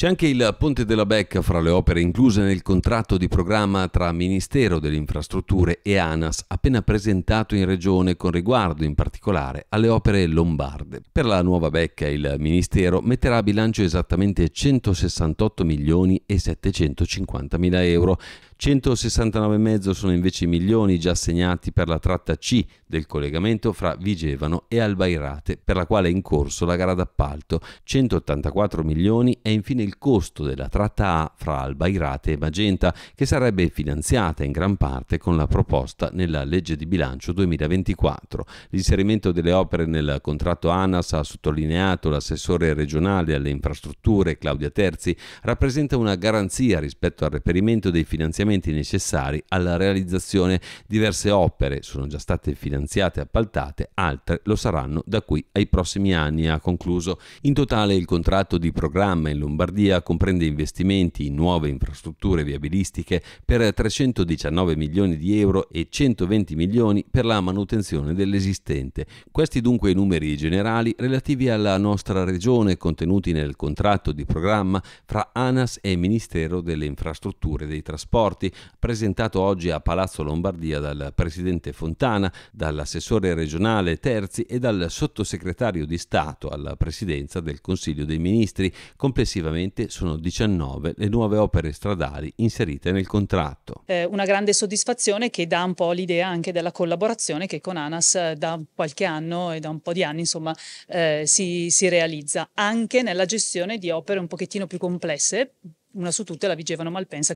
C'è anche il Ponte della Becca fra le opere incluse nel contratto di programma tra Ministero delle Infrastrutture e ANAS appena presentato in Regione con riguardo in particolare alle opere lombarde. Per la nuova Becca il Ministero metterà a bilancio esattamente 168 milioni e 750 mila euro. 169,5 sono invece i milioni già assegnati per la tratta C del collegamento fra Vigevano e Albairate, per la quale è in corso la gara d'appalto. 184 milioni e infine il il costo della tratta A fra Albairate e Magenta, che sarebbe finanziata in gran parte con la proposta nella legge di bilancio 2024. L'inserimento delle opere nel contratto ANAS, ha sottolineato l'assessore regionale alle infrastrutture Claudia Terzi, rappresenta una garanzia rispetto al reperimento dei finanziamenti necessari alla realizzazione. Diverse opere sono già state finanziate e appaltate, altre lo saranno da qui ai prossimi anni, ha concluso. In totale il contratto di programma in Lombardia Lombardia comprende investimenti in nuove infrastrutture viabilistiche per 319 milioni di euro e 120 milioni per la manutenzione dell'esistente. Questi dunque i numeri generali relativi alla nostra regione contenuti nel contratto di programma fra ANAS e Ministero delle Infrastrutture e dei Trasporti, presentato oggi a Palazzo Lombardia dal Presidente Fontana, dall'assessore regionale Terzi e dal sottosegretario di Stato alla Presidenza del Consiglio dei Ministri, complessivamente Attualmente sono 19 le nuove opere stradali inserite nel contratto. Eh, una grande soddisfazione che dà un po' l'idea anche della collaborazione che con ANAS eh, da qualche anno e da un po' di anni insomma eh, si, si realizza, anche nella gestione di opere un pochettino più complesse, una su tutte la Vigevano Malpensa.